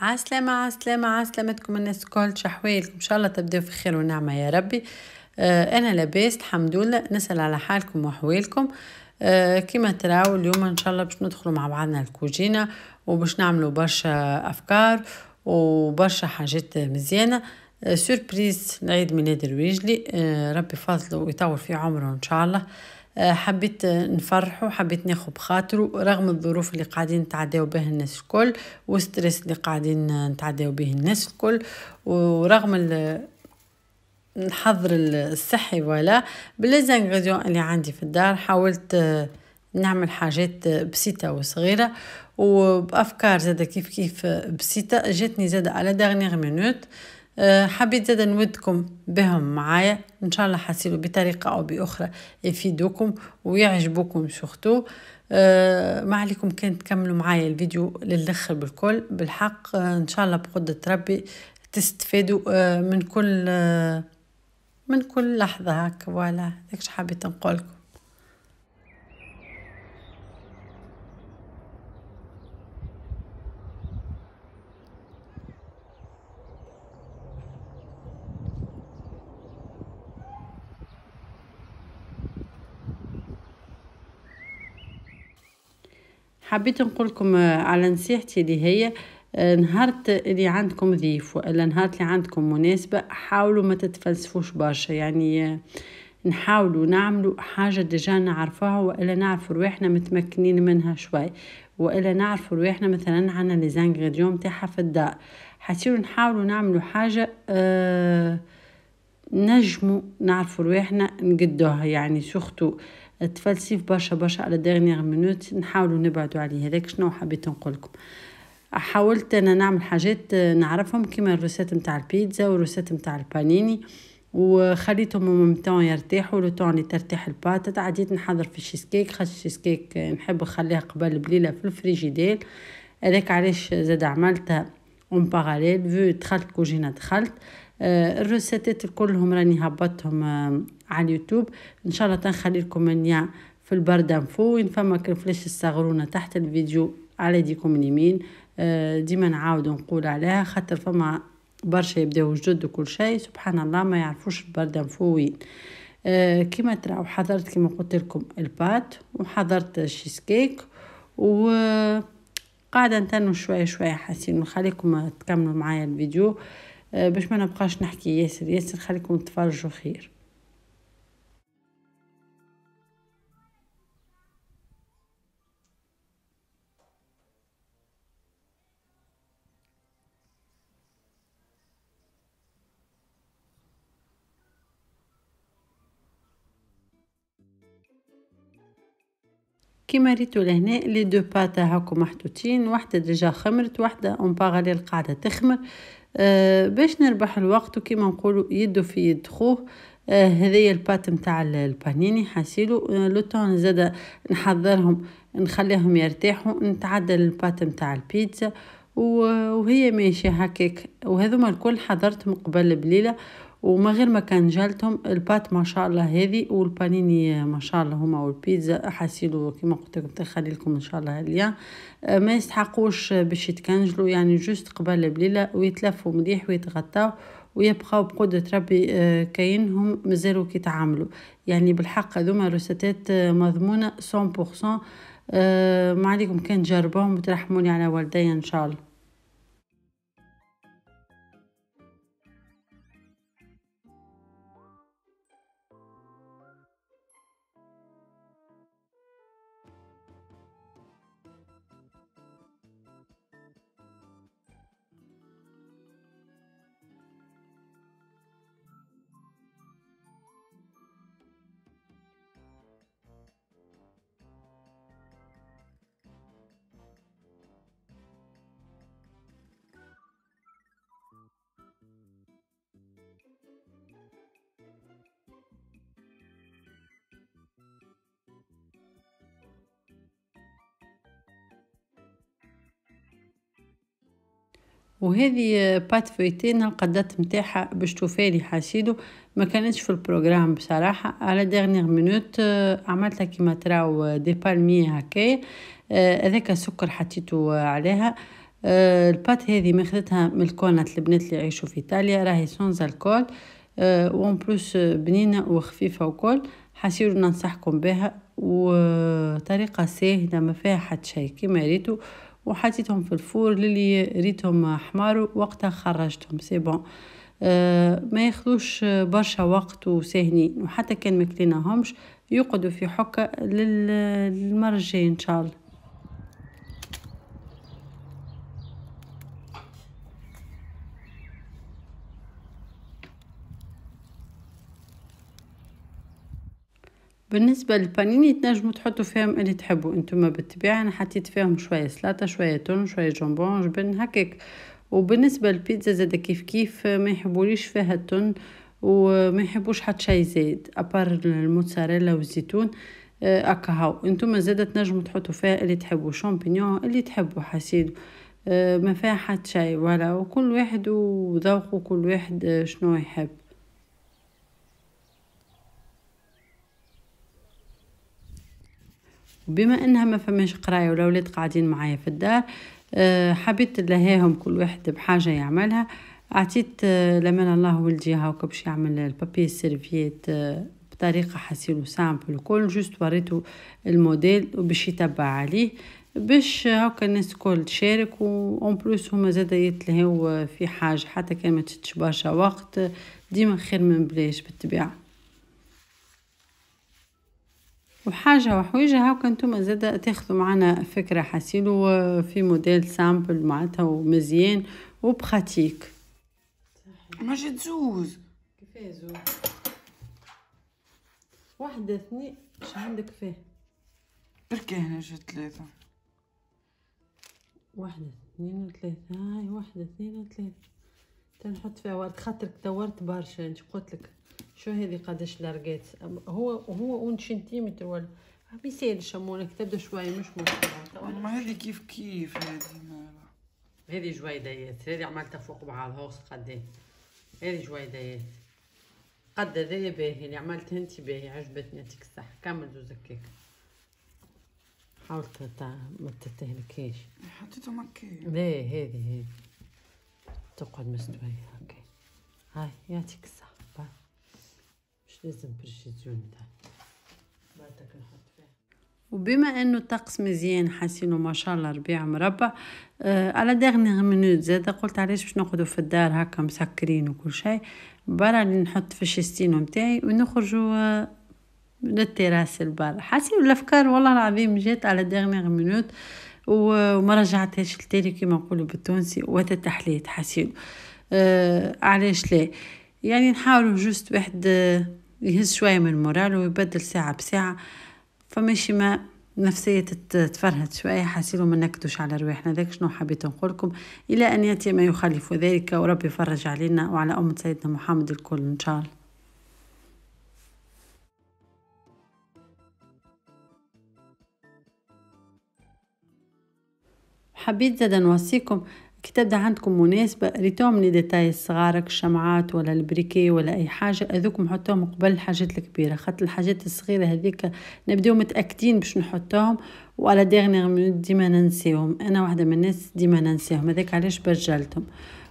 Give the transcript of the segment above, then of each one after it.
عسلامة عسلامة عسلامتكم الناس الكل شحوالكم ان شاء الله تبداو في خير ونعمة يا ربي آه انا لاباس الحمد لله نسأل على حالكم وحوالكم آه كما تراو اليوم ان شاء الله باش ندخلوا مع بعضنا الكوجينة وباش نعملوا برشا افكار وبرشا حاجات مزيانة آه سوربريز لعيد ميلاد الويجلي آه ربي فاضله ويطول في عمره ان شاء الله آه، حبيت نفرحه حبيت ناخد بخاطره رغم الظروف اللي قاعدين نتعداو بها الناس الكل والستريس اللي قاعدين نتعداو به الناس الكل ورغم الحظر الصحي ولا بالانغريديون اللي عندي في الدار حاولت آه، نعمل حاجات آه، بسيطة وصغيرة وبأفكار زادة كيف كيف بسيطة جاتني زادة على دغني مينوت أه، حبيت زادا نودكم بهم معايا ان شاء الله حاسيلو بطريقه او باخرى يفيدوكم ويعجبوكم سورتو أه، ما عليكم كان تكملوا معايا الفيديو للاخر بالكل بالحق أه، ان شاء الله بقدة ربي تستفادوا من كل من كل لحظه هكا ولا داكش حبيت نقولكم حبيت نقولكم آه، على نصيحتي اللي هي آه، نهارت اللي عندكم ضيف ولا نهارت اللي عندكم مناسبة حاولوا ما تتفلسفوش برشا يعني آه، نحاولوا نعملوا حاجة ديجا نعرفوها وإلا نعرفوا رواحنا متمكنين منها شوي وإلا نعرفوا رواحنا مثلا عنا لي زانغريديون تاعها في الدار حاسين نحاولوا نعملوا حاجة آه نجموا نعرفوا رواحنا نقدوها يعني آه تفلسف برشا برشا على ديرنيغ مينوت نحاولوا نبعدوا عليه هذاك شنو حبيت نقولكم حاولت انا نعمل حاجات آه، نعرفهم كيما الروسات نتاع البيتزا والروسات نتاع البانيني وخليتهم ميم طون يرتاحوا لو طون ترتاح الباتا عديت نحضر في الشيز كيك خاطر الشيز كيك نحب نخليها قبل بليله في الفريجيدير هذاك علاش زاد عملتها اون باراليل فو دخلت كوجينه دخلت آه، الروسيتات كلهم راني هبطتهم آه، على اليوتيوب ان شاء الله تنخلي لكم النيا في البرد انفو وين فما كرفلاش الصغرونه تحت الفيديو على ديكم اليمين آه، ديما نعاود نقول عليها خاطر فما برشا يبداو جدد كل شيء سبحان الله ما يعرفوش البرد انفو وين كما تراو حضرت كما قلت لكم البات وحضرت الشيز كيك و قاعدة نتنو شوية شوية حاسين نخليكم تكملوا معايا الفيديو باش ما نبقاش نحكي ياسر ياسر خليكم تفرجوا خير كيما ريتو لهنا لي دو باتا هاكو محطوطين واحده ديجا خمرت واحده اون باراليل قاعده تخمر أه باش نربح الوقت وكيما نقولوا يدو في يد خوه آه هذايا البات نتاع البانيني حاسيلو آه لو طون زاده نحضرهم نخليهم يرتاحوا نتعدل البات نتاع البيتزا وهي ماشيه هكاك وهذوما الكل حضرتهم قبل بليله وما غير ما كان جالتهم البات ما شاء الله هذه والبانيني ما شاء الله هما والبيتزا حاسيلو كيما قلت لكم تخلي لكم ان شاء الله هاديا آه، ما يستحقوش باش يتكنجلو يعني جوست قبل بليله ويتلفوا مليح ويتغطاو ويبقاو بقدرة ربي آه، كاينهم مازالوا كيتعاملوا يعني بالحق هذوما روستات آه، مضمونة 100% ما عليكم كان تجربوهم وترحموني على والدي ان شاء الله وهذه بات فويتين القدات نتاعها باش توفالي حاسيدو ما كانتش في البروغرام بصراحة على ديرنيغ مينوت عملتها كيما تراو دي آه، بالمي هكايا آه، هذاك السكر حطيتو عليها آه، البات هذه ماخذتها من الكونات البنات اللي يعيشوا في ايطاليا راهي سونز الكول وان بلوس بنينه وخفيفه وكل حاسيدو ننصحكم بها وطريقه سهله ما فيها حد شيء كيما ريتو وحطيتهم في الفور للي ريتهم حمار وقتها خرجتهم سي بون آه ما ياخذوش برشا وقت وساهنين وحتى كان ما كليناهمش يقعدوا في حكه للمره الجايه ان شاء الله بالنسبة للبانيني تنجمو تحطو فيهم اللي تحبو انتم بالطبيعة انا حطيت فيهم شوية سلطة شوية تون شوية جمبون جبن هكاك وبالنسبة للبيتزا زادا كيف كيف ما يحبوليش فيها التون وما يحبوش حتى شاي زايد ابار الموتزاريلا والزيتون آه، هكا انتم زادا تنجمو تحطو فيها اللي تحبو شامبينيون اللي تحبو حسيد آه، ما فيها حتى شاي ولا وكل واحد وذوقه كل واحد آه، شنو يحب وبما انها ما فماش قرايه ولاد قاعدين معايا في الدار آه، حبيت لهيهم كل واحد بحاجه يعملها عطيت آه، لمن الله ولدي هاكا باش يعمل البابي سيرفيت آه، بطريقه حسيل وسامبل الكل جوست وريته الموديل وباش يتبع عليه باش هاكا الناس الكل تشارك وان بلوس هما زادا يتلهاو في حاجه حتى كان ما برشا وقت ديما خير من بلاش بالطبيعه وحاجة وحويجة هاو كنتم زادة تاخذوا معنا فكرة حاسيلو في موديل سامبل معناتها ومزيان وبخاتيك ما جات زوز كيفاه زوز واحدة اثنين اش عندك فيه بركي هنا جات ثلاثة واحدة اثنين ثلاثة هاي واحدة اثنين ثلاثة تنحط فيها ورد خاطرك دورت برشا انت قلت لك شو هذه قداش لارجات هو هو اون سنتيمتر ولا يسالش يسمونه كتبدا شويه مش مشكله ما هذه كيف كيف هذه هذه جويدايات هذه عملتها فوق بعضها هوس هذي هذه جويديات قد هذايا باهي اللي يعني عملتها انت باهي عجبتني يعطيك الصح كمل هكاك حاولت ما تتهلكيش حطيتهم مكي لا هذه هذه تقعد مستويه هكا هاي يعطيك الصح مش لازم برشيزيون تاعي بعدك نحط وبما انه الطقس مزيان حاسين ما شاء الله ربيع مربع آه على داغنيغ مينوت زاد قلت علاش باش نقعدو في الدار هكا مسكرين وكل شيء برا نحط في الشيستينو نتاعي ونخرجوا آه، للتراس البار حاسين الافكار والله العظيم جات على داغنيغ مينوت وما رجعتهاش لتالي كيما نقولوا بالتونسي وتتحليت حاسين آه علاش لا يعني نحاولوا جوست واحد آه يهز شوية من المورال ويبدل ساعة بساعة فماشي ما نفسية تفرهد شوية حاسين ما نكدوش على رواحنا ذاك شنو حبيت نقولكم إلى أن يأتي ما يخلف ذلك ورب يفرج علينا وعلى أمة سيدنا محمد الكل إن شاء الله حبيت زاد نوصيكم الكتاب ده عندكم مناسبة ريتوهم لي ديتاي صغارك الشمعات ولا البريكي ولا أي حاجة هذوك حطوهم قبل الحاجات الكبيرة خاطر الحاجات الصغيرة هذيك نبداو متأكدين باش نحطوهم وعلى ديغنيغ ديما ننسيهم أنا واحدة من الناس ديما ننسيهم هذاك علاش برجلتهم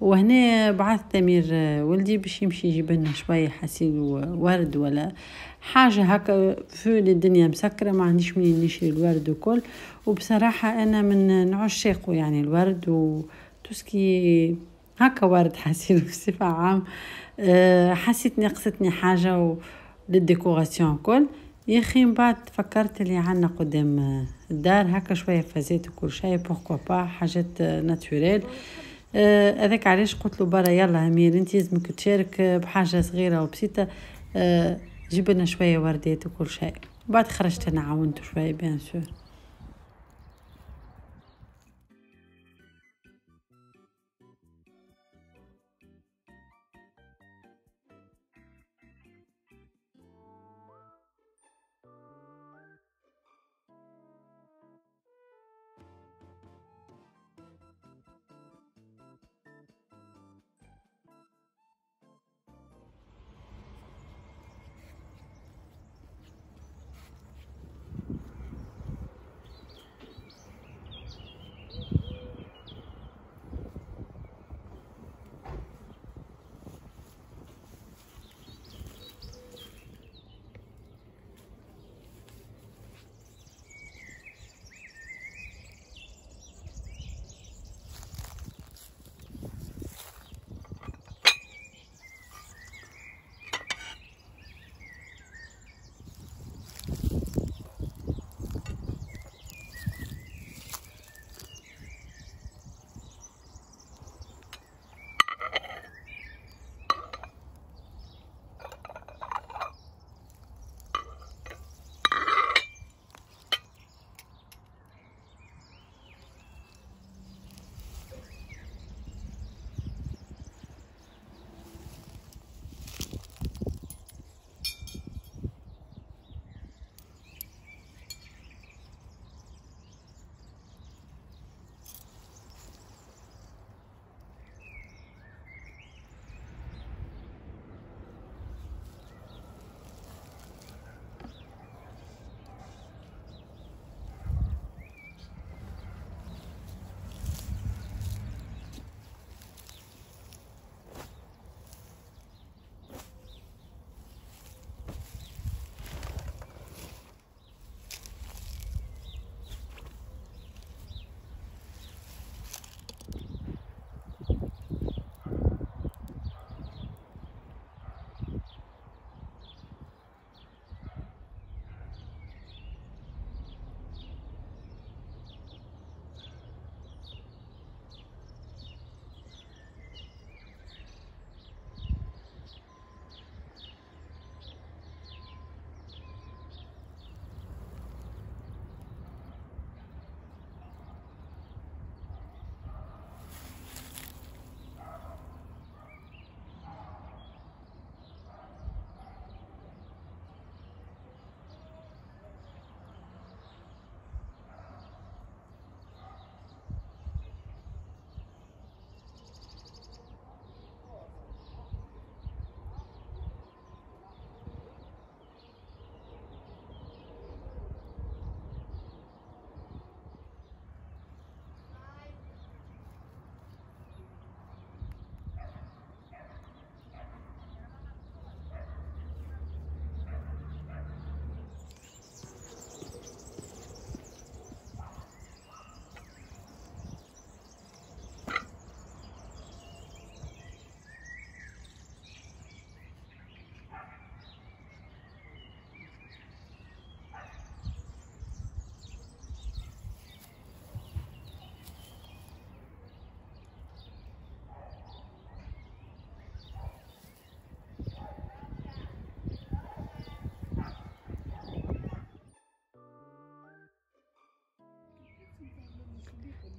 وهنا بعث تمير ولدي باش يمشي يجيب لنا شويه حسين وورد ولا حاجه هكا في الدنيا مسكره ما عنديش منين نشري الورد وكل وبصراحه انا من عشاقه يعني الورد و توسكي هكا وارد حسيت بصفة عام أه، حسيت نقصتني حاجة و... للديكوراسيون كل يا اخي من بعد فكرت اللي عندنا قدام الدار هكا شويه فازات وكل شيء بوركوا با حاجات ناتوريل أه، هذاك آه علاش قلت له برا يلا امير انت لازمك تشارك بحاجه صغيره وبسيطه آه جيب لنا شويه وردات وكل شيء بعد خرجت انا عاونته شويه بيان سور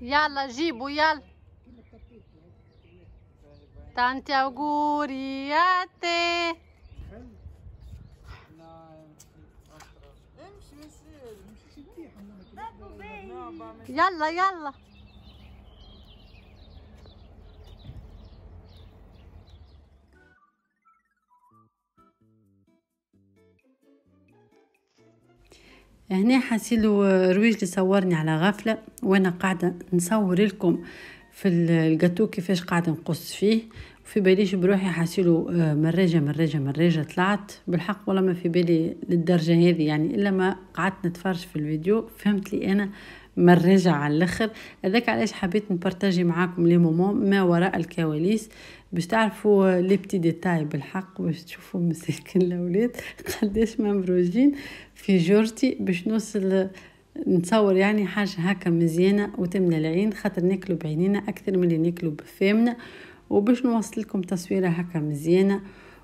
يلا جيبوا يلا تانتي أوغورياتي يلا يلا هنا حاسيلو رويج اللي صورني على غفلة وانا قاعدة نصور لكم في الجاتو كيفاش قاعدة نقص فيه في باليش بروحي حاسيلو مراجة مراجة مراجة طلعت بالحق ولا ما في بالي للدرجة هذه يعني إلا ما قعدت نتفرج في الفيديو فهمت لي أنا رجع على الاخر هذاك علاش حبيت نبارطاجي معاكم لي مومون ما وراء الكواليس باش تعرفوا لي بتي ديتاي بالحق باش تشوفوا مساكن الاولاد قداش ممروجين في جورتي باش نوصل نتصور يعني حاجه هكا مزيانه وتملى العين خاطر ناكلو بعينينا اكثر من اللي ناكلو بفمنا وباش نوصل لكم تصويره هكا مزيانه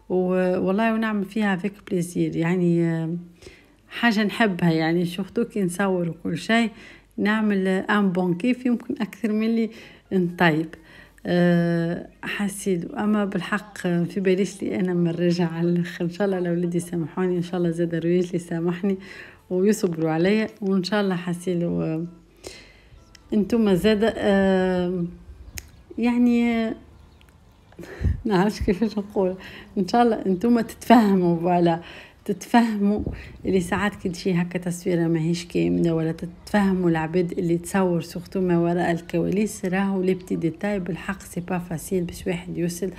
والله ونعمل فيها فيك بليزير يعني آه، حاجه نحبها يعني شفتو كي نصور وكل شيء نعمل ان بون كيف يمكن اكثر من اللي نطيب أه حسيد اما بالحق في باليش لي انا من رجع على الاخر ان شاء الله الاولاد يسامحوني ان شاء الله زاد رويج لي سامحني ويصبروا عليا وان شاء الله حسيلو أه انتم زاد أه يعني نعرفش كيفاش نقول ان شاء الله انتم تتفهموا فوالا تتفهموا اللي ساعات كل شيء هكا تصويره ماهيش كامله ولا تتفهموا العباد اللي تصور سورتو ما وراء الكواليس راهو لي بتي ديتاي بالحق سي با فاسيل باش واحد يوصل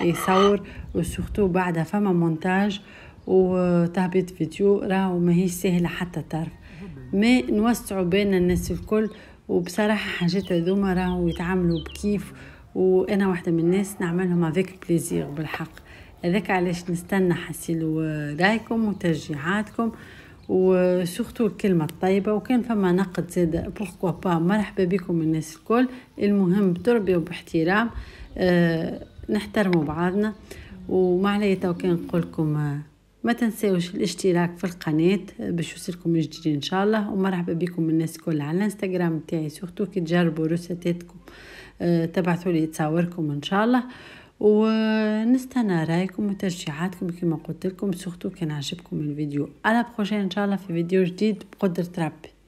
يصور وسورتو بعدها فما مونتاج وتهبيط فيديو راهو ماهيش سهله حتى طرف ما نوسعوا بين الناس الكل وبصراحه حاجات هذوما راهو يتعاملوا بكيف وانا واحده من الناس نعملهم افيك بليزير بالحق هذاك علاش نستنى حسيلو آه، رايكم وتشجيعاتكم وسورتو الكلمة الطيبة وكان فما نقد زاد بوركوا با مرحبا بكم الناس الكل المهم بتربية وباحترام أه نحترموا بعضنا ومعليا تو كان نقولكم آه، ما تنساوش الاشتراك في القناة آه، باش يوصلكم الجديد ان شاء الله ومرحبا بكم الناس الكل على الانستغرام تاعي سورتو كي تجربوا روساتاتكم أه تبعثوا لي تصاوركم ان شاء الله ونستنى رايكم وترشيحاتكم كما قلت لكم سورتو كان عجبكم الفيديو على بروجين ان شاء الله في فيديو جديد بقدرة ربي